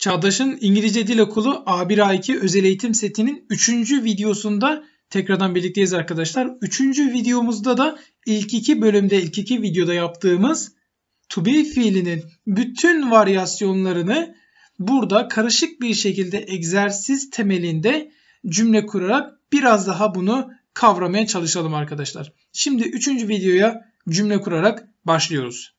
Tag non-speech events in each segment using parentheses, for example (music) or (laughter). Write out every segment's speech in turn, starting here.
Çağdaş'ın İngilizce Dil Okulu A1A2 özel eğitim setinin 3. videosunda tekrardan birlikteyiz arkadaşlar. 3. videomuzda da ilk iki bölümde ilk iki videoda yaptığımız to be fiilinin bütün varyasyonlarını burada karışık bir şekilde egzersiz temelinde cümle kurarak biraz daha bunu kavramaya çalışalım arkadaşlar. Şimdi 3. videoya cümle kurarak başlıyoruz.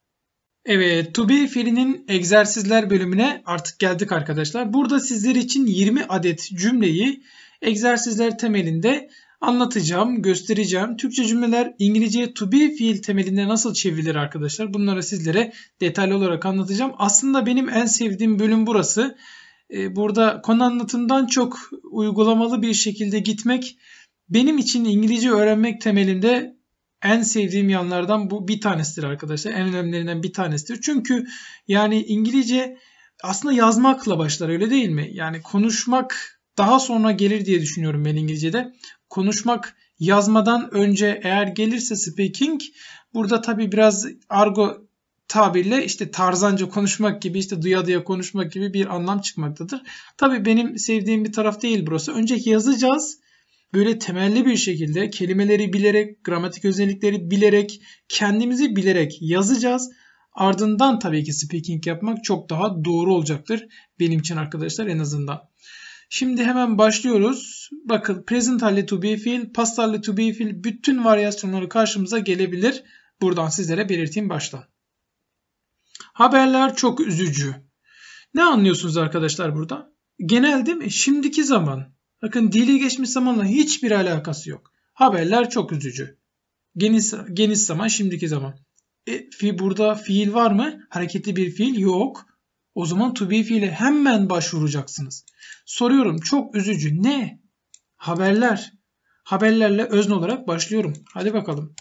Evet, To Be Free'nin egzersizler bölümüne artık geldik arkadaşlar. Burada sizler için 20 adet cümleyi egzersizler temelinde anlatacağım, göstereceğim. Türkçe cümleler İngilizce to be fiil temelinde nasıl çevrilir arkadaşlar? Bunları sizlere detaylı olarak anlatacağım. Aslında benim en sevdiğim bölüm burası. Ee, burada konu anlatımdan çok uygulamalı bir şekilde gitmek benim için İngilizce öğrenmek temelinde en sevdiğim yanlardan bu bir tanesidir arkadaşlar. En önemlilerinden bir tanesidir. Çünkü yani İngilizce aslında yazmakla başlar öyle değil mi? Yani konuşmak daha sonra gelir diye düşünüyorum ben İngilizce'de. Konuşmak yazmadan önce eğer gelirse speaking burada tabi biraz argo tabirle işte tarzanca konuşmak gibi işte duya duya konuşmak gibi bir anlam çıkmaktadır. Tabi benim sevdiğim bir taraf değil burası. Önce yazacağız böyle temelli bir şekilde kelimeleri bilerek, gramatik özellikleri bilerek, kendimizi bilerek yazacağız. Ardından tabii ki speaking yapmak çok daha doğru olacaktır benim için arkadaşlar en azından. Şimdi hemen başlıyoruz. Bakın present hali to be fiil, past hali to be fiil bütün varyasyonları karşımıza gelebilir. Buradan sizlere belirteyim başta. Haberler çok üzücü. Ne anlıyorsunuz arkadaşlar burada? Genel değil mi? Şimdiki zaman. Bakın dili geçmiş zamanla hiçbir alakası yok. Haberler çok üzücü. Geniş, geniş zaman şimdiki zaman. E, fi, burada fiil var mı? Hareketli bir fiil yok. O zaman to be fiile hemen başvuracaksınız. Soruyorum çok üzücü ne? Haberler. Haberlerle özne olarak başlıyorum. Hadi bakalım.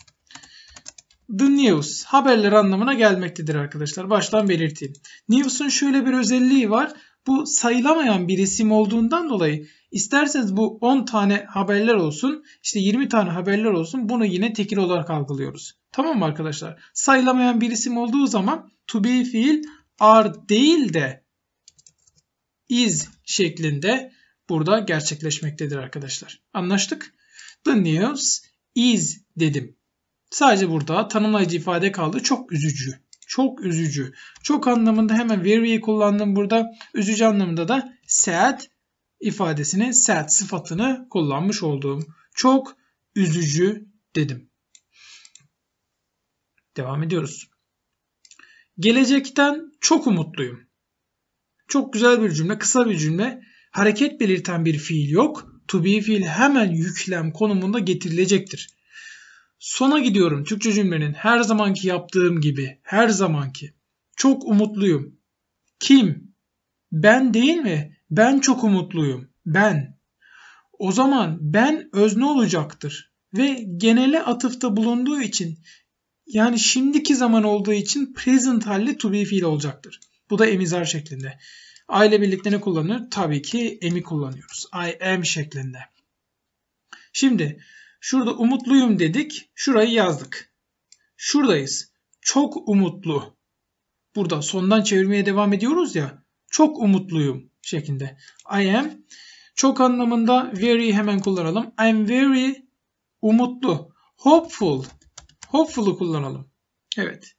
The news haberler anlamına gelmektedir arkadaşlar. Baştan belirteyim. News'un şöyle bir özelliği var. Bu sayılamayan bir isim olduğundan dolayı isterseniz bu 10 tane haberler olsun, işte 20 tane haberler olsun bunu yine tekil olarak algılıyoruz. Tamam mı arkadaşlar? Sayılamayan bir isim olduğu zaman to be fiil are değil de is şeklinde burada gerçekleşmektedir arkadaşlar. Anlaştık? The news is dedim. Sadece burada tanımlayıcı ifade kaldı. Çok üzücü çok üzücü. Çok anlamında hemen very'i kullandım burada. Üzücü anlamında da sad ifadesini, sad sıfatını kullanmış olduğum. Çok üzücü dedim. Devam ediyoruz. Gelecekten çok umutluyum. Çok güzel bir cümle, kısa bir cümle. Hareket belirten bir fiil yok. To be fiil hemen yüklem konumunda getirilecektir. Sona gidiyorum Türkçe cümlenin her zamanki yaptığım gibi. Her zamanki. Çok umutluyum. Kim? Ben değil mi? Ben çok umutluyum. Ben. O zaman ben özne olacaktır ve genele atıfta bulunduğu için yani şimdiki zaman olduğu için present halli to be fiil olacaktır. Bu da emizar şeklinde. Aile ile birlikte ne kullanır? Tabii ki emi kullanıyoruz. I am şeklinde. Şimdi Şurada umutluyum dedik. Şurayı yazdık. Şuradayız. Çok umutlu. Burada sondan çevirmeye devam ediyoruz ya. Çok umutluyum şeklinde. I am. Çok anlamında very hemen kullanalım. I'm very umutlu. Hopeful. Hopeful'u kullanalım. Evet.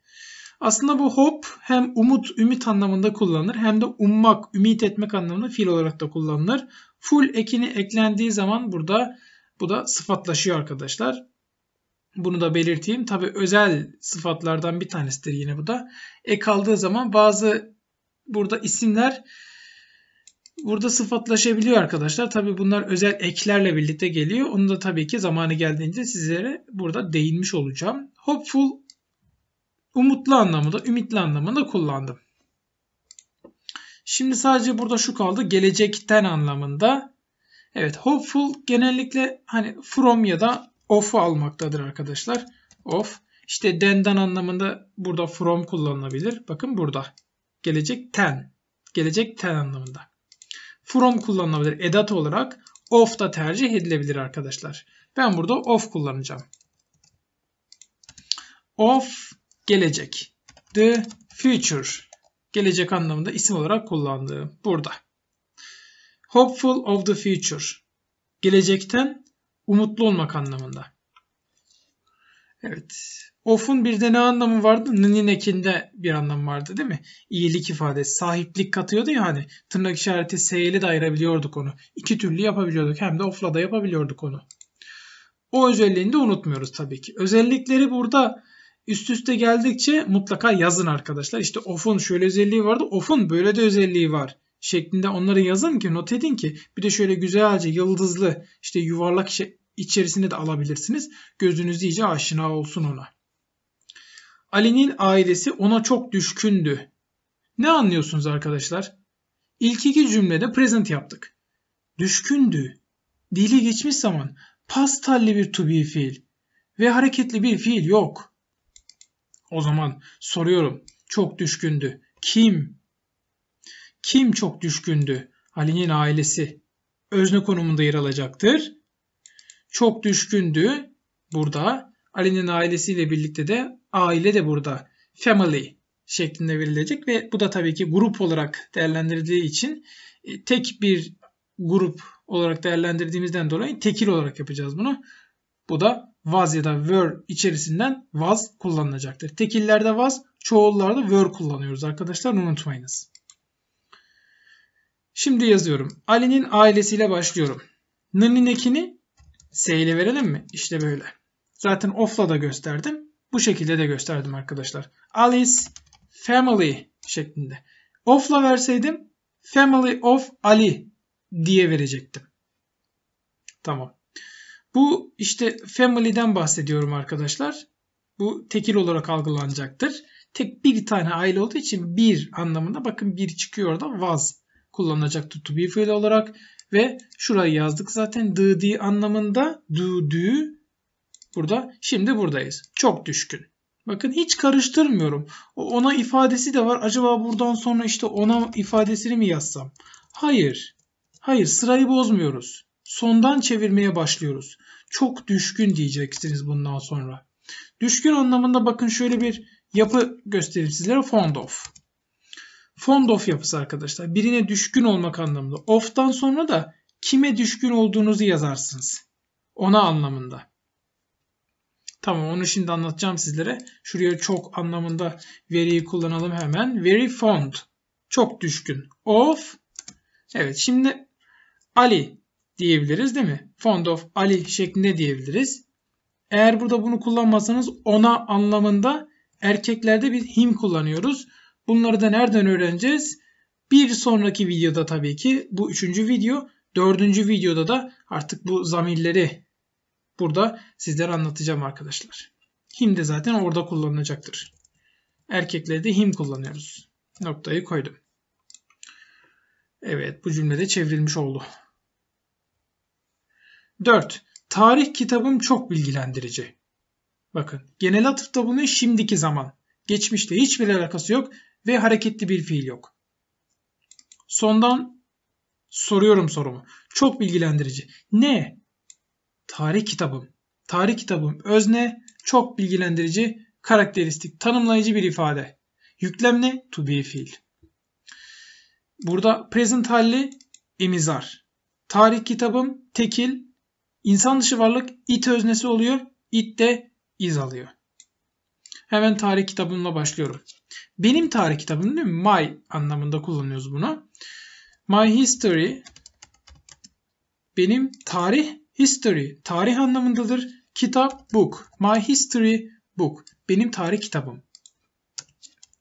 Aslında bu hope hem umut, ümit anlamında kullanılır hem de ummak, ümit etmek anlamında fiil olarak da kullanılır. Full ekini eklendiği zaman burada bu da sıfatlaşıyor arkadaşlar. Bunu da belirteyim. Tabi özel sıfatlardan bir tanesidir yine bu da. E kaldığı zaman bazı burada isimler burada sıfatlaşabiliyor arkadaşlar. Tabi bunlar özel eklerle birlikte geliyor. Onu da tabii ki zamanı geldiğince sizlere burada değinmiş olacağım. Hopeful umutlu anlamında, ümitli anlamında kullandım. Şimdi sadece burada şu kaldı. Gelecekten anlamında Evet hopeful genellikle hani from ya da off'u almaktadır arkadaşlar. Of. işte den'den anlamında burada from kullanılabilir. Bakın burada. Gelecek ten. Gelecek ten anlamında. From kullanılabilir edat olarak. Of da tercih edilebilir arkadaşlar. Ben burada of kullanacağım. Of gelecek. The future. Gelecek anlamında isim olarak kullandığı burada. Hopeful of the future. Gelecekten umutlu olmak anlamında. Evet. Of'un bir de ne anlamı vardı? N'nin ekinde bir anlam vardı değil mi? İyilik ifadesi. Sahiplik katıyordu ya hani. Tırnak işareti S'yle de ayırabiliyorduk onu. İki türlü yapabiliyorduk. Hem de of'la da yapabiliyorduk onu. O özelliğini de unutmuyoruz tabii ki. Özellikleri burada üst üste geldikçe mutlaka yazın arkadaşlar. İşte of'un şöyle özelliği vardı. Of'un böyle de özelliği var şeklinde onları yazın ki not edin ki bir de şöyle güzelce yıldızlı işte yuvarlak içerisinde de alabilirsiniz. Gözünüz iyice aşina olsun ona. Ali'nin ailesi ona çok düşkündü. Ne anlıyorsunuz arkadaşlar? İlk iki cümlede present yaptık. Düşkündü. Dili geçmiş zaman past bir to be fiil ve hareketli bir fiil yok. O zaman soruyorum. Çok düşkündü. Kim kim çok düşkündü? Ali'nin ailesi özne konumunda yer alacaktır. Çok düşkündü burada. Ali'nin ailesiyle birlikte de aile de burada. Family şeklinde verilecek ve bu da tabii ki grup olarak değerlendirildiği için e, tek bir grup olarak değerlendirdiğimizden dolayı tekil olarak yapacağız bunu. Bu da was ya da were içerisinden was kullanılacaktır. Tekillerde was, çoğullarda were kullanıyoruz arkadaşlar unutmayınız. Şimdi yazıyorum. Ali'nin ailesiyle başlıyorum. N'nin ekini S ile verelim mi? İşte böyle. Zaten off'la da gösterdim. Bu şekilde de gösterdim arkadaşlar. Alice family şeklinde. Off'la verseydim family of Ali diye verecektim. Tamam. Bu işte family'den bahsediyorum arkadaşlar. Bu tekil olarak algılanacaktır. Tek bir tane aile olduğu için bir anlamında bakın bir çıkıyor da was kullanılacaktır to be fiili olarak. Ve şurayı yazdık zaten dıdi anlamında düdüğü burada. Şimdi buradayız. Çok düşkün. Bakın hiç karıştırmıyorum. O ona ifadesi de var. Acaba buradan sonra işte ona ifadesini mi yazsam? Hayır. Hayır sırayı bozmuyoruz. Sondan çevirmeye başlıyoruz. Çok düşkün diyeceksiniz bundan sonra. Düşkün anlamında bakın şöyle bir yapı göstereyim sizlere. Fond of fond of yapısı arkadaşlar. Birine düşkün olmak anlamında. Of'tan sonra da kime düşkün olduğunuzu yazarsınız. Ona anlamında. Tamam onu şimdi anlatacağım sizlere. Şuraya çok anlamında veriyi kullanalım hemen. Very fond. Çok düşkün. Of. Evet şimdi Ali diyebiliriz değil mi? Fond of Ali şeklinde diyebiliriz. Eğer burada bunu kullanmazsanız ona anlamında erkeklerde bir him kullanıyoruz. Bunları da nereden öğreneceğiz? Bir sonraki videoda tabii ki bu üçüncü video. Dördüncü videoda da artık bu zamirleri burada sizlere anlatacağım arkadaşlar. Him de zaten orada kullanılacaktır. Erkeklerde him kullanıyoruz. Noktayı koydum. Evet bu cümlede çevrilmiş oldu. 4. Tarih kitabım çok bilgilendirici. Bakın genel atıfta bunun şimdiki zaman. Geçmişle hiçbir alakası yok ve hareketli bir fiil yok. Sondan soruyorum sorumu. Çok bilgilendirici. Ne? Tarih kitabım. Tarih kitabım özne, çok bilgilendirici, karakteristik, tanımlayıcı bir ifade. Yüklem ne? To be fiil. Burada present halli emizar. Tarih kitabım tekil, insan dışı varlık it öznesi oluyor. It de iz alıyor. Hemen tarih kitabımla başlıyorum. Benim tarih kitabım değil mi? My anlamında kullanıyoruz bunu. My history benim tarih history tarih anlamındadır. Kitap book. My history book. Benim tarih kitabım.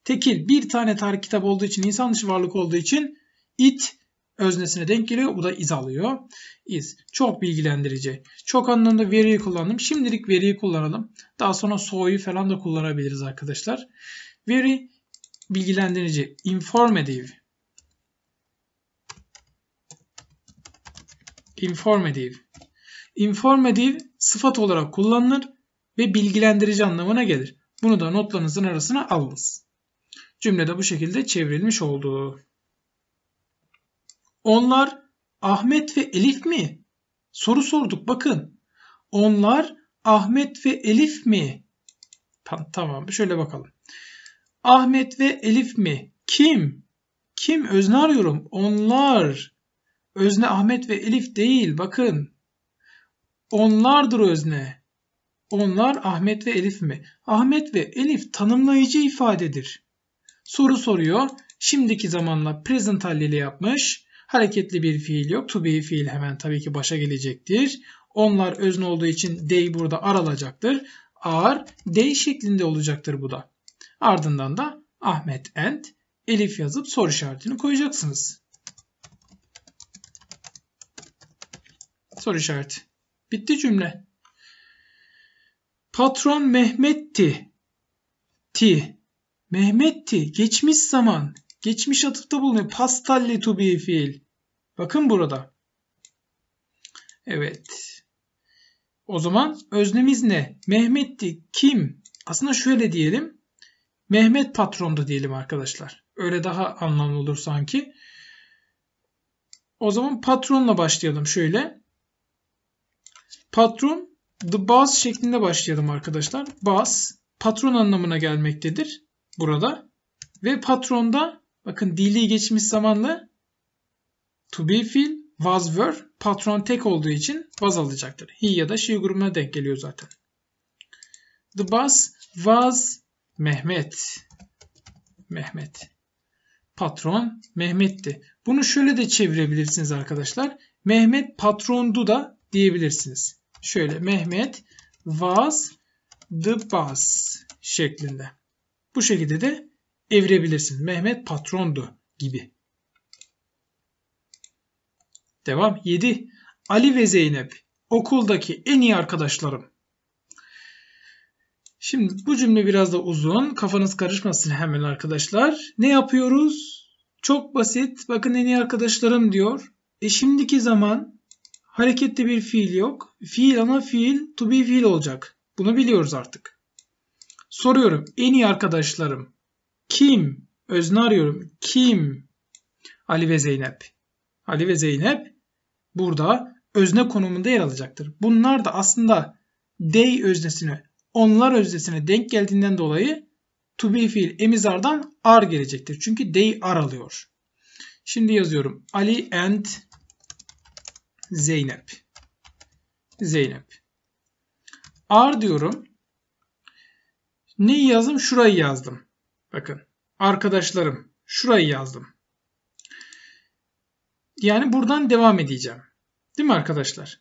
Tekil bir tane tarih kitabı olduğu için insan dışı varlık olduğu için it öznesine denk geliyor. Bu da iz alıyor. Iz. Çok bilgilendirici. Çok anlamda veriyi kullandım. Şimdilik veriyi kullanalım. Daha sonra so'yu falan da kullanabiliriz arkadaşlar. Very bilgilendirici, informative. Informative. Informative sıfat olarak kullanılır ve bilgilendirici anlamına gelir. Bunu da notlarınızın arasına alınız. Cümle de bu şekilde çevrilmiş oldu. Onlar Ahmet ve Elif mi? Soru sorduk bakın. Onlar Ahmet ve Elif mi? Tamam şöyle bakalım. Ahmet ve Elif mi? Kim? Kim? Özne arıyorum. Onlar. Özne Ahmet ve Elif değil. Bakın. Onlardır özne. Onlar Ahmet ve Elif mi? Ahmet ve Elif tanımlayıcı ifadedir. Soru soruyor. Şimdiki zamanla present haliyle yapmış. Hareketli bir fiil yok. To be fiil hemen tabii ki başa gelecektir. Onlar özne olduğu için they burada aralacaktır. Are they şeklinde olacaktır bu da. Ardından da Ahmet and Elif yazıp soru işaretini koyacaksınız. Soru işareti. Bitti cümle. Patron Mehmet'ti. Ti. Mehmet'ti. Geçmiş zaman. Geçmiş atıfta bulunuyor. Pastalli to be fiil. Bakın burada. Evet. O zaman öznemiz ne? Mehmet'ti. Kim? Aslında şöyle diyelim. Mehmet patrondu diyelim arkadaşlar. Öyle daha anlamlı olur sanki. O zaman patronla başlayalım şöyle. Patron the boss şeklinde başlayalım arkadaşlar. Boss patron anlamına gelmektedir burada. Ve patronda bakın dili geçmiş zamanlı to be fiil was were patron tek olduğu için was alacaktır. He ya da she grubuna denk geliyor zaten. The boss was Mehmet. Mehmet. Patron Mehmet'ti. Bunu şöyle de çevirebilirsiniz arkadaşlar. Mehmet patrondu da diyebilirsiniz. Şöyle Mehmet was the boss şeklinde. Bu şekilde de evirebilirsiniz. Mehmet patrondu gibi. Devam 7. Ali ve Zeynep okuldaki en iyi arkadaşlarım. Şimdi bu cümle biraz da uzun. Kafanız karışmasın hemen arkadaşlar. Ne yapıyoruz? Çok basit. Bakın en iyi arkadaşlarım diyor. E şimdiki zaman hareketli bir fiil yok. Fiil ana fiil to be fiil olacak. Bunu biliyoruz artık. Soruyorum. En iyi arkadaşlarım. Kim? Özne arıyorum. Kim? Ali ve Zeynep. Ali ve Zeynep burada özne konumunda yer alacaktır. Bunlar da aslında day öznesini onlar özdesine denk geldiğinden dolayı to be fiil emizardan ar gelecektir. Çünkü they ar alıyor. Şimdi yazıyorum. Ali and Zeynep. Zeynep. Ar diyorum. Neyi yazdım? Şurayı yazdım. Bakın. Arkadaşlarım. Şurayı yazdım. Yani buradan devam edeceğim. Değil mi arkadaşlar?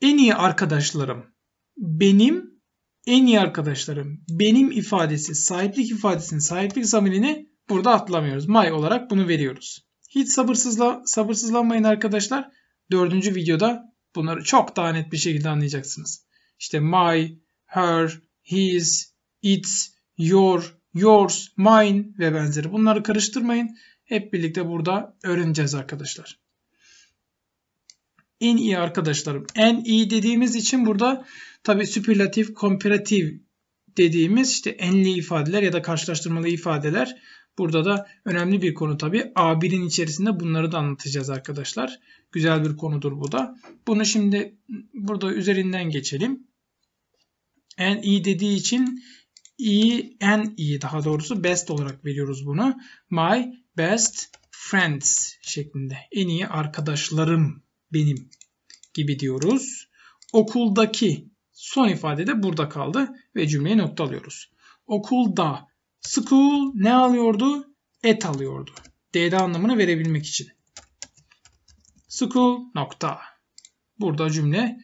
En iyi arkadaşlarım benim en iyi arkadaşlarım, benim ifadesi, sahiplik ifadesinin sahiplik zamirini burada atlamıyoruz. My olarak bunu veriyoruz. Hiç sabırsızla, sabırsızlanmayın arkadaşlar. Dördüncü videoda bunları çok daha net bir şekilde anlayacaksınız. İşte my, her, his, its, your, yours, mine ve benzeri bunları karıştırmayın. Hep birlikte burada öğreneceğiz arkadaşlar. En iyi arkadaşlarım. En iyi dediğimiz için burada tabi süpürlatif, komparatif dediğimiz işte enli ifadeler ya da karşılaştırmalı ifadeler. Burada da önemli bir konu tabi. A1'in içerisinde bunları da anlatacağız arkadaşlar. Güzel bir konudur bu da. Bunu şimdi burada üzerinden geçelim. En iyi dediği için iyi, en iyi daha doğrusu best olarak veriyoruz bunu. My best friends şeklinde. En iyi arkadaşlarım benim gibi diyoruz. Okuldaki son ifade de burada kaldı ve cümleye nokta alıyoruz. Okulda school ne alıyordu? Et alıyordu. D'de anlamını verebilmek için. School nokta. Burada cümle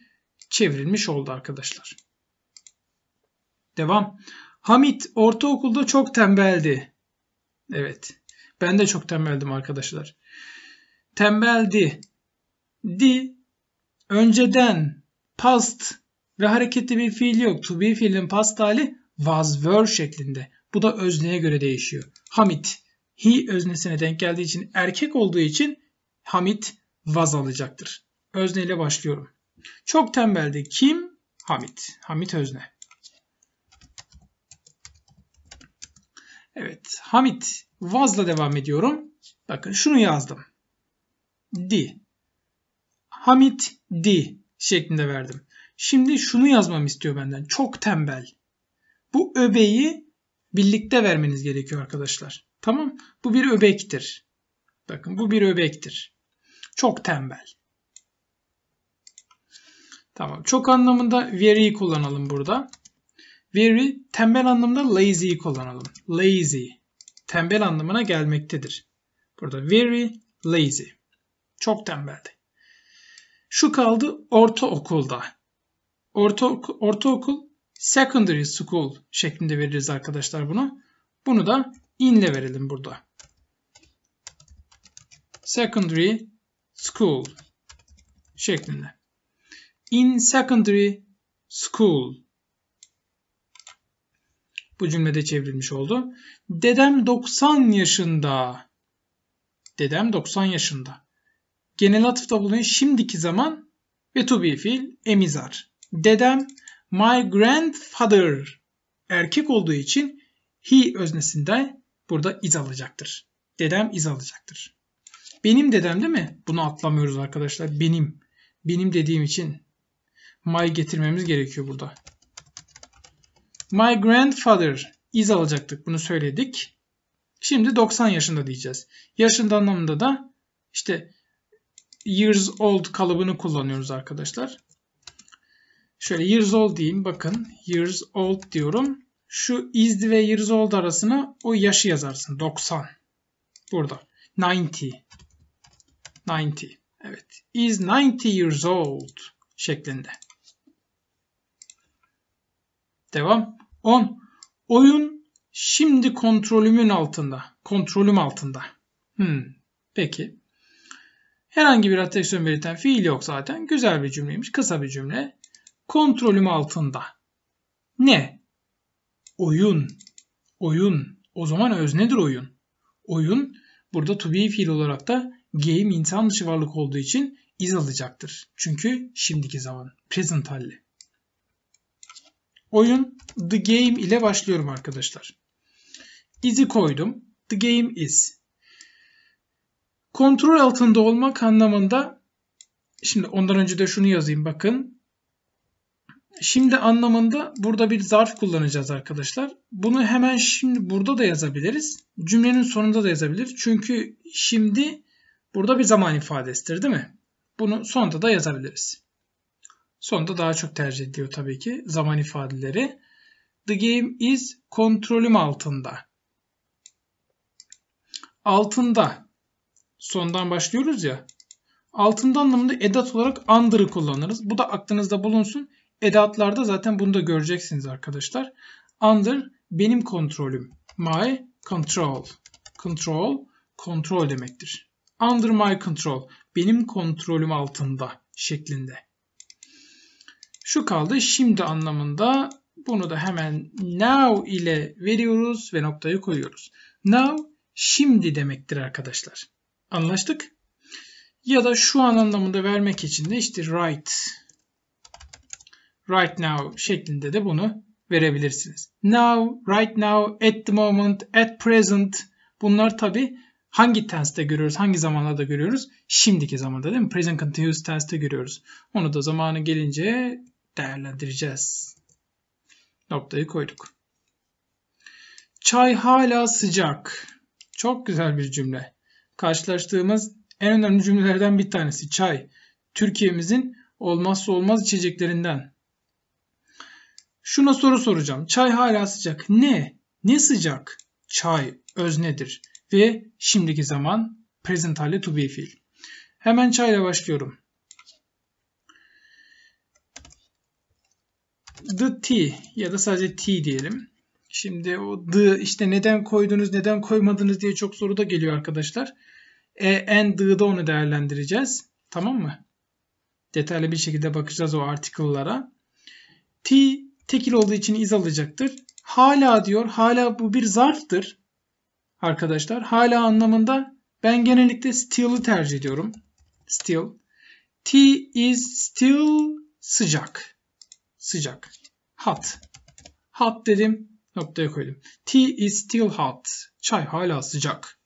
çevrilmiş oldu arkadaşlar. Devam. Hamit ortaokulda çok tembeldi. Evet. Ben de çok tembeldim arkadaşlar. Tembeldi. Di önceden past ve hareketli bir fiil yok. To be fiilin past hali was were şeklinde. Bu da özneye göre değişiyor. Hamit, he öznesine denk geldiği için erkek olduğu için Hamit was alacaktır. Özneyle başlıyorum. Çok tembeldi. Kim? Hamit. Hamit özne. Evet. Hamid. Was'la devam ediyorum. Bakın şunu yazdım. Di. Hamit di şeklinde verdim. Şimdi şunu yazmamı istiyor benden. Çok tembel. Bu öbeği birlikte vermeniz gerekiyor arkadaşlar. Tamam? Bu bir öbektir. Bakın bu bir öbektir. Çok tembel. Tamam. Çok anlamında very'i kullanalım burada. Very tembel anlamda lazy'yi kullanalım. Lazy. Tembel anlamına gelmektedir. Burada very lazy. Çok tembeldi. Şu kaldı ortaokulda. Orta, ortaokul secondary school şeklinde veririz arkadaşlar bunu. Bunu da inle verelim burada. Secondary school şeklinde. In secondary school. Bu cümlede çevrilmiş oldu. Dedem 90 yaşında. Dedem 90 yaşında. Genel atıf tablonun şimdiki zaman ve to be fiil emizar. Dedem my grandfather erkek olduğu için he öznesinden burada iz alacaktır. Dedem iz alacaktır. Benim dedem değil mi? Bunu atlamıyoruz arkadaşlar. Benim. Benim dediğim için my getirmemiz gerekiyor burada. My grandfather iz alacaktık. Bunu söyledik. Şimdi 90 yaşında diyeceğiz. Yaşında anlamında da işte years old kalıbını kullanıyoruz arkadaşlar. Şöyle years old diyeyim. Bakın years old diyorum. Şu is ve years old arasına o yaşı yazarsın. 90. Burada. 90. 90. Evet. Is 90 years old şeklinde. Devam. 10. Oyun şimdi kontrolümün altında. Kontrolüm altında. Hmm. Peki. Herhangi bir atraksiyon belirten fiil yok zaten. Güzel bir cümleymiş. Kısa bir cümle. Kontrolüm altında. Ne? Oyun. Oyun. O zaman öz nedir oyun. Oyun burada to be fiil olarak da game insan dışı varlık olduğu için iz alacaktır. Çünkü şimdiki zaman. Present halli. Oyun the game ile başlıyorum arkadaşlar. İzi koydum. The game is kontrol altında olmak anlamında şimdi ondan önce de şunu yazayım bakın. Şimdi anlamında burada bir zarf kullanacağız arkadaşlar. Bunu hemen şimdi burada da yazabiliriz. Cümlenin sonunda da yazabilir. Çünkü şimdi burada bir zaman ifadesidir değil mi? Bunu sonda da yazabiliriz. Sonda daha çok tercih ediliyor tabii ki zaman ifadeleri. The game is kontrolüm altında. Altında sondan başlıyoruz ya. Altında anlamında edat olarak under'ı kullanırız. Bu da aklınızda bulunsun. Edatlarda zaten bunu da göreceksiniz arkadaşlar. Under benim kontrolüm. My control. Control kontrol demektir. Under my control. Benim kontrolüm altında şeklinde. Şu kaldı şimdi anlamında bunu da hemen now ile veriyoruz ve noktayı koyuyoruz. Now şimdi demektir arkadaşlar. Anlaştık. Ya da şu an anlamında vermek için de işte right right now şeklinde de bunu verebilirsiniz. Now, right now, at the moment, at present bunlar tabi hangi tense'te görüyoruz, hangi da görüyoruz? Şimdiki zamanda değil mi? Present continuous tense'te görüyoruz. Onu da zamanı gelince değerlendireceğiz. Noktayı koyduk. Çay hala sıcak. Çok güzel bir cümle karşılaştığımız en önemli cümlelerden bir tanesi çay. Türkiye'mizin olmazsa olmaz içeceklerinden. Şuna soru soracağım. Çay hala sıcak. Ne? Ne sıcak? Çay öznedir ve şimdiki zaman present hali to be fiil. Hemen çayla başlıyorum. The tea ya da sadece tea diyelim. Şimdi o the işte neden koydunuz neden koymadınız diye çok soru da geliyor arkadaşlar. E, and the'da onu değerlendireceğiz. Tamam mı? Detaylı bir şekilde bakacağız o article'lara. T tekil olduğu için iz alacaktır. Hala diyor hala bu bir zarftır. Arkadaşlar hala anlamında ben genellikle still'ı tercih ediyorum. Still. T is still sıcak. Sıcak. Hot. Hot dedim. Noktaya koydum. Tea is still hot. Çay hala sıcak.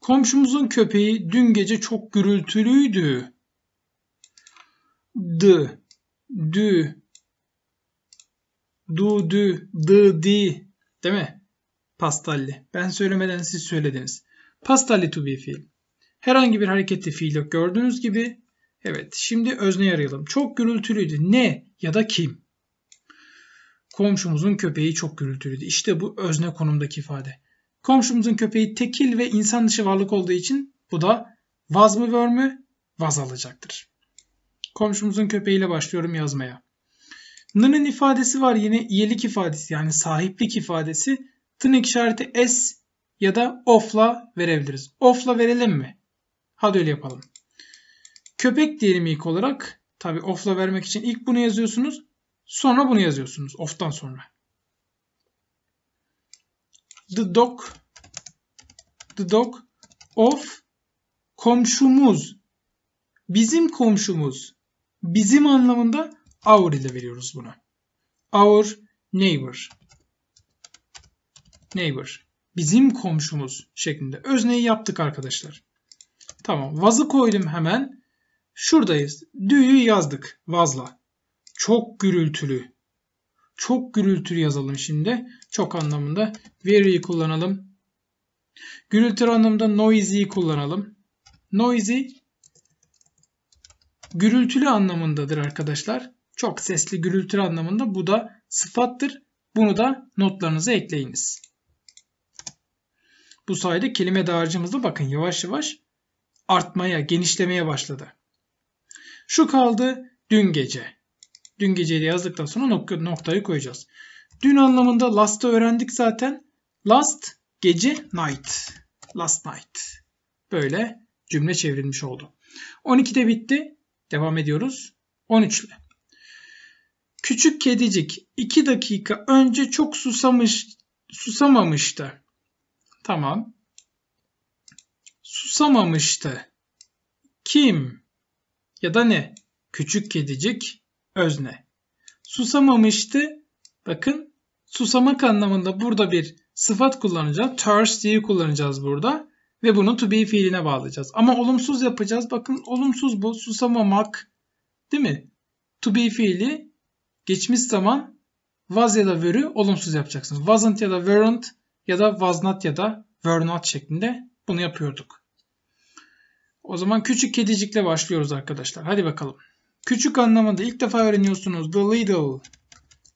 Komşumuzun köpeği dün gece çok gürültülüydü. D, dü, du, dü, dı, di. Değil mi? Pastalli. Ben söylemeden siz söylediniz. Pastalli to be fiil. Herhangi bir hareketli fiil yok. Gördüğünüz gibi. Evet. Şimdi özne arayalım. Çok gürültülüydü. Ne ya da kim? Komşumuzun köpeği çok gürültülüydü. İşte bu özne konumdaki ifade. Komşumuzun köpeği tekil ve insan dışı varlık olduğu için bu da vaz mı vör mü vaz alacaktır. Komşumuzun köpeğiyle başlıyorum yazmaya. N'nin ifadesi var yine iyelik ifadesi yani sahiplik ifadesi. Tırnak işareti S ya da ofla verebiliriz. Ofla verelim mi? Hadi öyle yapalım. Köpek diyelim ilk olarak. Tabi ofla vermek için ilk bunu yazıyorsunuz. Sonra bunu yazıyorsunuz Of'tan sonra. The dog the dog of komşumuz bizim komşumuz bizim anlamında our ile veriyoruz bunu. Our neighbor neighbor bizim komşumuz şeklinde özneyi yaptık arkadaşlar. Tamam. Vaz'ı koydum hemen. Şuradayız. Düğü yazdık. Vaz'la çok gürültülü. Çok gürültülü yazalım şimdi. Çok anlamında very'i kullanalım. Gürültülü anlamında noisy kullanalım. Noisy gürültülü anlamındadır arkadaşlar. Çok sesli gürültülü anlamında bu da sıfattır. Bunu da notlarınıza ekleyiniz. Bu sayede kelime dağarcığımızda bakın yavaş yavaş artmaya, genişlemeye başladı. Şu kaldı dün gece. Dün geceyle yazdıktan sonra noktayı koyacağız. Dün anlamında last'ı öğrendik zaten. Last gece night. Last night. Böyle cümle çevrilmiş oldu. 12'de bitti. Devam ediyoruz. 13 ile. Küçük kedicik 2 dakika önce çok susamış susamamıştı. Tamam. Susamamıştı. Kim? Ya da ne? Küçük kedicik özne. Susamamıştı. Bakın susamak anlamında burada bir sıfat kullanacağız. Thirsty'yi kullanacağız burada. Ve bunu to be fiiline bağlayacağız. Ama olumsuz yapacağız. Bakın olumsuz bu. Susamamak. Değil mi? To be fiili geçmiş zaman was ya da were'ü olumsuz yapacaksınız. Wasn't ya da weren't ya da was not ya da were not şeklinde bunu yapıyorduk. O zaman küçük kedicikle başlıyoruz arkadaşlar. Hadi bakalım. Küçük anlamında ilk defa öğreniyorsunuz. The little.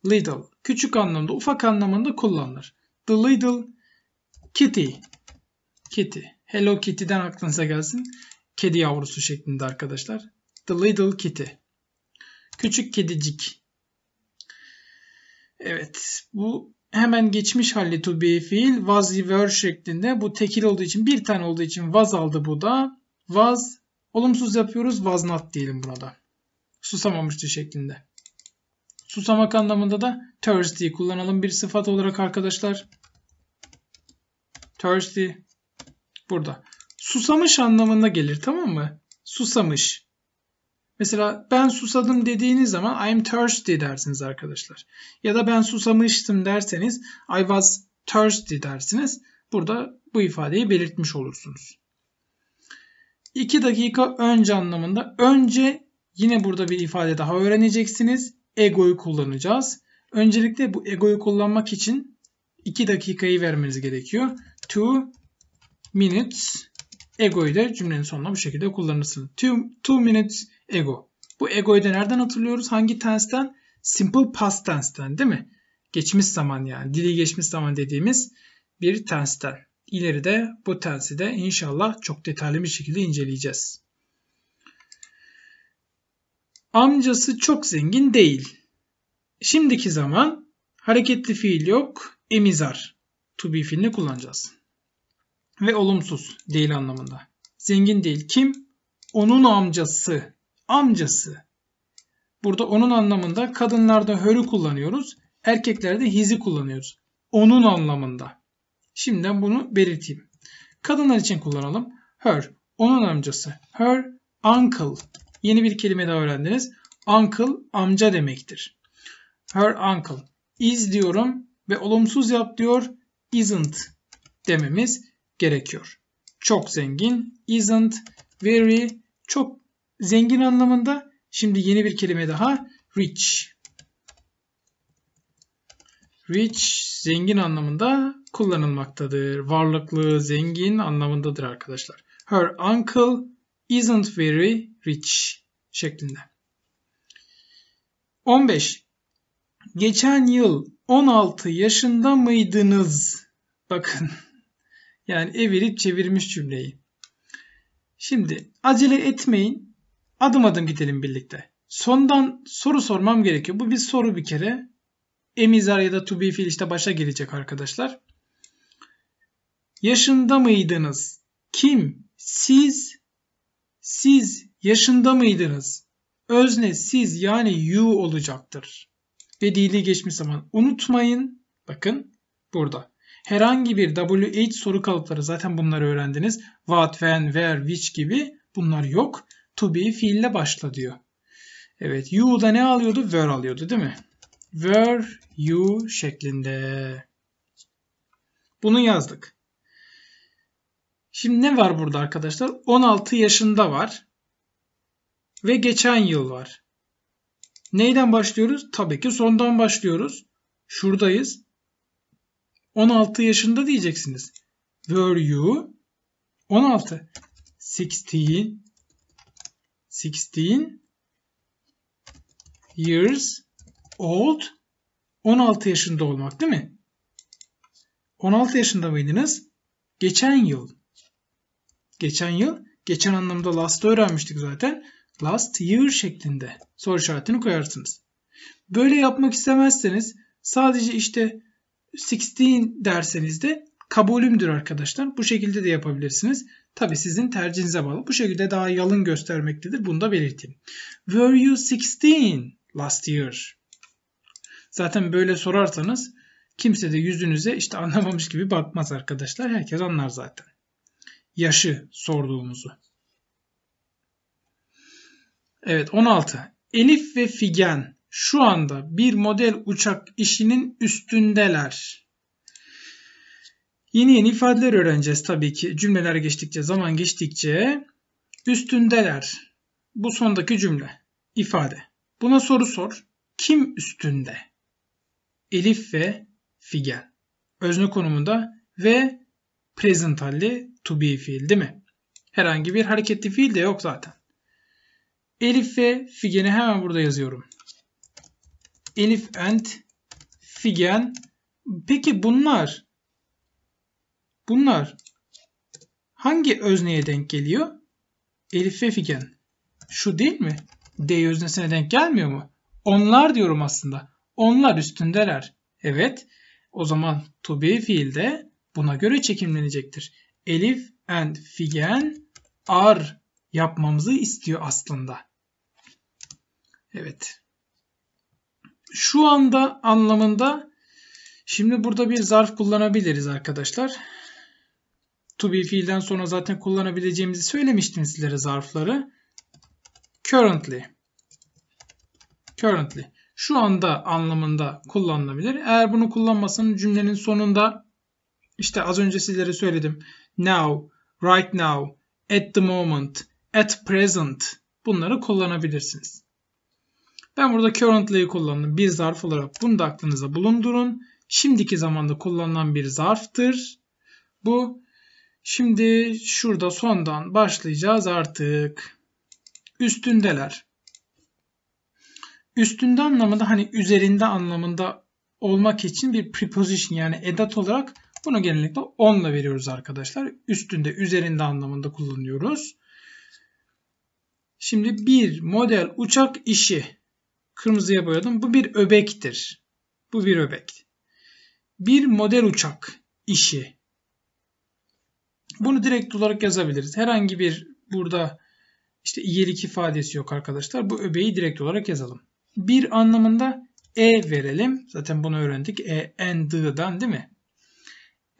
Little. Küçük anlamda, ufak anlamında kullanılır. The little kitty. Kitty. Hello Kitty'den aklınıza gelsin. Kedi yavrusu şeklinde arkadaşlar. The little kitty. Küçük kedicik. Evet. Bu hemen geçmiş hali to be fiil. Was were şeklinde. Bu tekil olduğu için bir tane olduğu için was aldı bu da. Was. Olumsuz yapıyoruz. Was not diyelim buna da susamamıştı şeklinde. Susamak anlamında da thirsty'yi kullanalım bir sıfat olarak arkadaşlar. Thirsty burada. Susamış anlamında gelir tamam mı? Susamış. Mesela ben susadım dediğiniz zaman I'm thirsty dersiniz arkadaşlar. Ya da ben susamıştım derseniz I was thirsty dersiniz. Burada bu ifadeyi belirtmiş olursunuz. 2 dakika önce anlamında önce Yine burada bir ifade daha öğreneceksiniz. Ego'yu kullanacağız. Öncelikle bu ego'yu kullanmak için 2 dakikayı vermeniz gerekiyor. 2 minutes ego'yu da cümlenin sonuna bu şekilde kullanırsınız. 2 minutes ego. Bu ego'yu da nereden hatırlıyoruz? Hangi tense'ten? Simple past tense'ten değil mi? Geçmiş zaman yani. Dili geçmiş zaman dediğimiz bir tense'ten. İleride bu tense'i de inşallah çok detaylı bir şekilde inceleyeceğiz. Amcası çok zengin değil. Şimdiki zaman hareketli fiil yok, emizar. To be fiilini kullanacağız. Ve olumsuz değil anlamında. Zengin değil. Kim? Onun amcası. Amcası. Burada onun anlamında kadınlarda hörü kullanıyoruz. Erkeklerde hizi kullanıyoruz. Onun anlamında. Şimdi bunu belirteyim. Kadınlar için kullanalım. Her, onun amcası. Her uncle Yeni bir kelime daha öğrendiniz. Uncle amca demektir. Her uncle is diyorum ve olumsuz yap diyor isn't dememiz gerekiyor. Çok zengin isn't very çok zengin anlamında. Şimdi yeni bir kelime daha rich. Rich zengin anlamında kullanılmaktadır. Varlıklı, zengin anlamındadır arkadaşlar. Her uncle isn't very rich şeklinde. 15. Geçen yıl 16 yaşında mıydınız? Bakın. (laughs) Yani evirip çevirmiş cümleyi. Şimdi acele etmeyin. Adım adım gidelim birlikte. Sondan soru sormam gerekiyor. Bu bir soru bir kere. Emizar ya da to be fiil işte başa gelecek arkadaşlar. Yaşında mıydınız? Kim? Siz? Siz yaşında mıydınız? Özne siz yani you olacaktır. Ve dili geçmiş zaman unutmayın. Bakın burada. Herhangi bir WH soru kalıpları zaten bunları öğrendiniz. What, when, where, which gibi bunlar yok. To be fiille başla diyor. Evet you da ne alıyordu? Were alıyordu değil mi? Were you şeklinde. Bunu yazdık. Şimdi ne var burada arkadaşlar? 16 yaşında var ve geçen yıl var. Neyden başlıyoruz? Tabii ki sondan başlıyoruz. Şuradayız. 16 yaşında diyeceksiniz. Were you 16 16 16 years old 16 yaşında olmak değil mi? 16 yaşında mıydınız? Geçen yıl. Geçen yıl. Geçen anlamda last'ı öğrenmiştik zaten last year şeklinde soru işaretini koyarsınız. Böyle yapmak istemezseniz sadece işte 16 derseniz de kabulümdür arkadaşlar. Bu şekilde de yapabilirsiniz. Tabi sizin tercihinize bağlı. Bu şekilde daha yalın göstermektedir. Bunu da belirteyim. Were you 16 last year? Zaten böyle sorarsanız kimse de yüzünüze işte anlamamış gibi bakmaz arkadaşlar. Herkes anlar zaten. Yaşı sorduğumuzu. Evet 16. Elif ve Figen şu anda bir model uçak işinin üstündeler. Yeni yeni ifadeler öğreneceğiz tabii ki. Cümleler geçtikçe, zaman geçtikçe üstündeler. Bu sondaki cümle, ifade. Buna soru sor. Kim üstünde? Elif ve Figen. Özne konumunda ve present hali to be fiil değil mi? Herhangi bir hareketli fiil de yok zaten. Elif ve Figen'i hemen burada yazıyorum. Elif and Figen. Peki bunlar bunlar hangi özneye denk geliyor? Elif ve Figen. Şu değil mi? D öznesine denk gelmiyor mu? Onlar diyorum aslında. Onlar üstündeler. Evet. O zaman to be fiil de buna göre çekimlenecektir. Elif and Figen are yapmamızı istiyor aslında. Evet. Şu anda anlamında şimdi burada bir zarf kullanabiliriz arkadaşlar. To be fiilden sonra zaten kullanabileceğimizi söylemiştim sizlere zarfları. Currently. Currently. Şu anda anlamında kullanılabilir. Eğer bunu kullanmasın cümlenin sonunda işte az önce sizlere söyledim. Now, right now, at the moment, at present bunları kullanabilirsiniz. Ben burada currently'yi kullandım bir zarf olarak. Bunu da aklınıza bulundurun. Şimdiki zamanda kullanılan bir zarftır. Bu Şimdi şurada sondan başlayacağız artık. Üstündeler. Üstünde anlamında hani üzerinde anlamında olmak için bir preposition yani edat olarak bunu genellikle onla veriyoruz arkadaşlar. Üstünde, üzerinde anlamında kullanıyoruz. Şimdi bir model uçak işi kırmızıya boyadım. Bu bir öbektir. Bu bir öbek. Bir model uçak işi. Bunu direkt olarak yazabiliriz. Herhangi bir burada işte iyilik ifadesi yok arkadaşlar. Bu öbeği direkt olarak yazalım. Bir anlamında e verelim. Zaten bunu öğrendik. E, and, d'dan değil mi?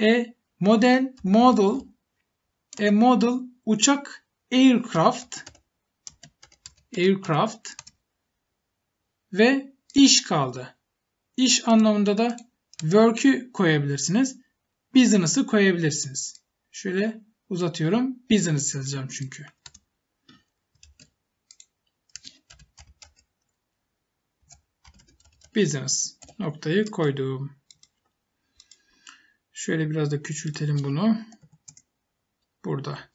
E, model, model, e, model, uçak, aircraft, aircraft, ve iş kaldı. İş anlamında da work'ü koyabilirsiniz. Business'ı koyabilirsiniz. Şöyle uzatıyorum. Business yazacağım çünkü. Business noktayı koydum. Şöyle biraz da küçültelim bunu. Burada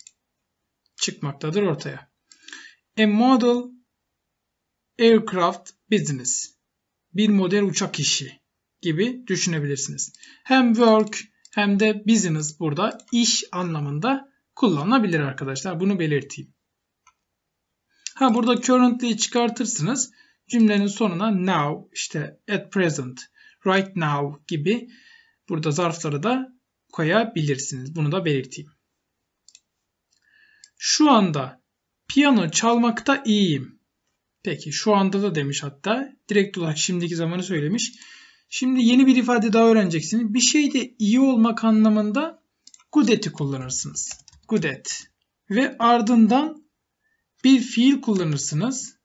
çıkmaktadır ortaya. A model aircraft business, bir model uçak işi gibi düşünebilirsiniz. Hem work hem de business burada iş anlamında kullanılabilir arkadaşlar. Bunu belirteyim. Ha burada currently'yi çıkartırsınız. Cümlenin sonuna now, işte at present, right now gibi burada zarfları da koyabilirsiniz. Bunu da belirteyim. Şu anda piyano çalmakta iyiyim. Peki şu anda da demiş hatta. Direkt olarak şimdiki zamanı söylemiş. Şimdi yeni bir ifade daha öğreneceksiniz. Bir şeyde iyi olmak anlamında good at'i kullanırsınız. Good at. Ve ardından bir fiil kullanırsınız.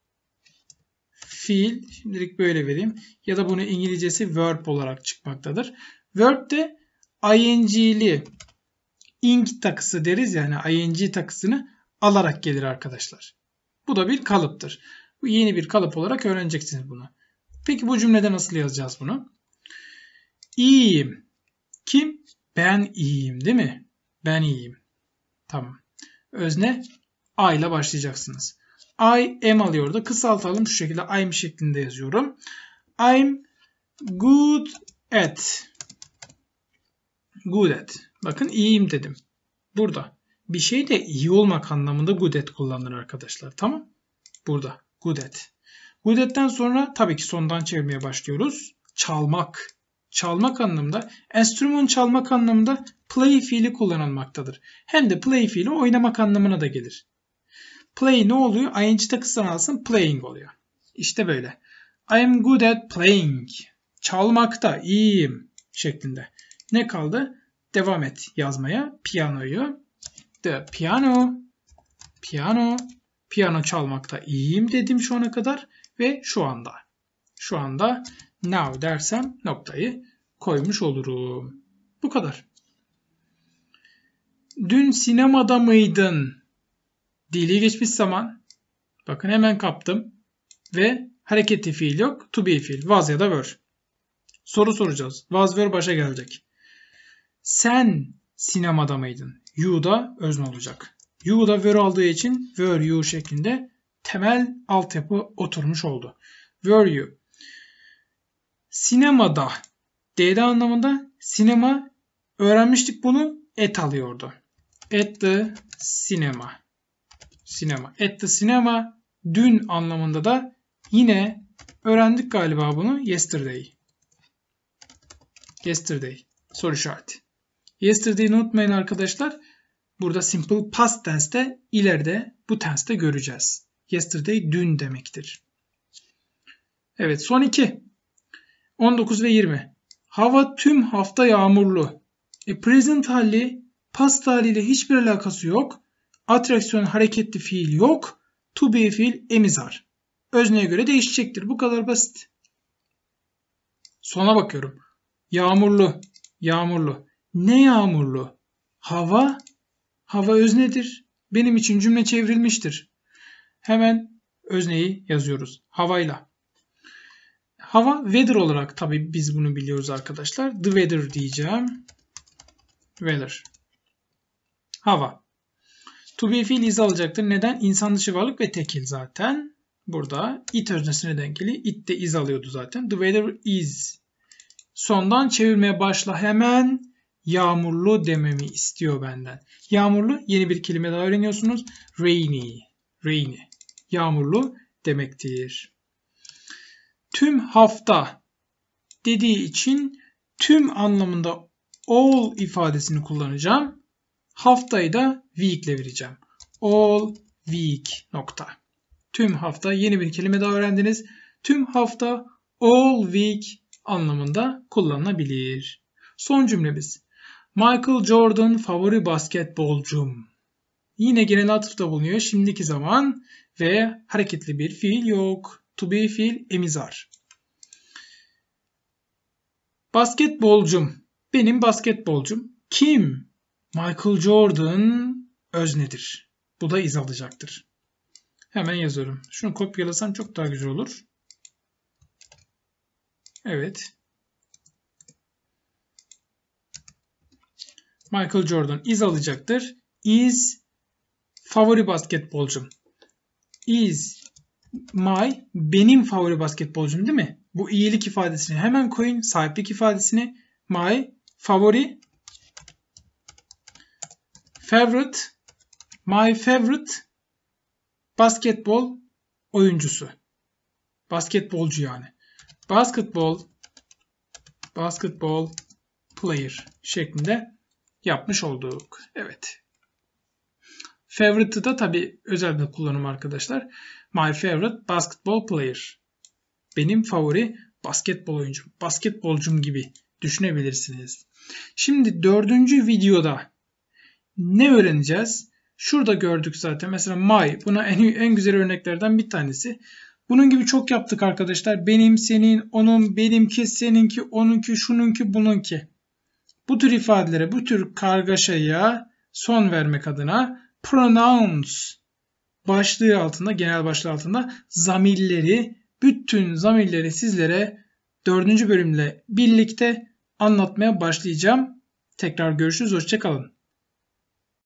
Fiil. Şimdilik böyle vereyim. Ya da bunu İngilizcesi verb olarak çıkmaktadır. Verb de ing'li ing takısı deriz yani ing takısını alarak gelir arkadaşlar. Bu da bir kalıptır. Bu yeni bir kalıp olarak öğreneceksiniz bunu. Peki bu cümlede nasıl yazacağız bunu? İyiyim. Kim? Ben iyiyim değil mi? Ben iyiyim. Tamam. Özne I ile başlayacaksınız. I am alıyor da kısaltalım şu şekilde I'm şeklinde yazıyorum. I'm good at. Good at. Bakın iyiyim dedim. Burada. Bir şeyde iyi olmak anlamında good at kullanılır arkadaşlar. Tamam. Burada. Good at. Good at'ten sonra tabii ki sondan çevirmeye başlıyoruz. Çalmak. Çalmak anlamında, enstrüman çalmak anlamında play fiili kullanılmaktadır. Hem de play fiili oynamak anlamına da gelir. Play ne oluyor? ING takısından alsın playing oluyor. İşte böyle. I am good at playing. Çalmakta iyiyim şeklinde. Ne kaldı? Devam et yazmaya. Piyanoyu. The piano. Piano piyano çalmakta iyiyim dedim şu ana kadar ve şu anda. Şu anda now dersem noktayı koymuş olurum. Bu kadar. Dün sinemada mıydın? Dili geçmiş zaman. Bakın hemen kaptım. Ve hareketli fiil yok. To be fiil. Was ya da were. Soru soracağız. Was were başa gelecek. Sen sinemada mıydın? You da özne olacak. U da were aldığı için were you şeklinde temel altyapı oturmuş oldu. Were you. Sinemada. D'de anlamında sinema öğrenmiştik bunu et alıyordu. At the cinema. Sinema. At the cinema dün anlamında da yine öğrendik galiba bunu yesterday. Yesterday. Soru işareti. Yesterday'i unutmayın arkadaşlar. Burada simple past tense'te ileride bu tense'te göreceğiz. Yesterday dün demektir. Evet son iki. 19 ve 20. Hava tüm hafta yağmurlu. E, present hali past haliyle hiçbir alakası yok. Atraksiyon hareketli fiil yok. To be fiil emizar. Özneye göre değişecektir. Bu kadar basit. Sona bakıyorum. Yağmurlu. Yağmurlu. Ne yağmurlu? Hava Hava öznedir. Benim için cümle çevrilmiştir. Hemen özneyi yazıyoruz. Havayla. Hava weather olarak tabi biz bunu biliyoruz arkadaşlar. The weather diyeceğim. Weather. Hava. To be fiil iz alacaktır. Neden? İnsan dışı varlık ve tekil zaten. Burada it öznesine denkli. It de iz alıyordu zaten. The weather is. Sondan çevirmeye başla hemen yağmurlu dememi istiyor benden. Yağmurlu yeni bir kelime daha öğreniyorsunuz. Rainy. Rainy. Yağmurlu demektir. Tüm hafta dediği için tüm anlamında all ifadesini kullanacağım. Haftayı da week ile vereceğim. All week nokta. Tüm hafta yeni bir kelime daha öğrendiniz. Tüm hafta all week anlamında kullanılabilir. Son cümlemiz. Michael Jordan favori basketbolcum. Yine genel atıfta bulunuyor şimdiki zaman ve hareketli bir fiil yok. To be fiil emizar. Basketbolcum. Benim basketbolcum. Kim? Michael Jordan öznedir. Bu da iz alacaktır. Hemen yazıyorum. Şunu kopyalasam çok daha güzel olur. Evet. Michael Jordan is alacaktır. Is favori basketbolcum. Is my benim favori basketbolcum değil mi? Bu iyilik ifadesini hemen koyun. Sahiplik ifadesini my favori favorite my favorite basketbol oyuncusu. Basketbolcu yani. Basketbol basketbol player şeklinde yapmış olduk. Evet. Favorite'ı da tabi özel bir kullanım arkadaşlar. My favorite basketball player. Benim favori basketbol oyuncum, basketbolcum gibi düşünebilirsiniz. Şimdi dördüncü videoda ne öğreneceğiz? Şurada gördük zaten. Mesela my. Buna en, en güzel örneklerden bir tanesi. Bunun gibi çok yaptık arkadaşlar. Benim, senin, onun, benimki, seninki, onunki, şununki, bununki. Bu tür ifadelere, bu tür kargaşaya son vermek adına pronouns başlığı altında, genel başlığı altında zamilleri, bütün zamilleri sizlere dördüncü bölümle birlikte anlatmaya başlayacağım. Tekrar görüşürüz, hoşçakalın.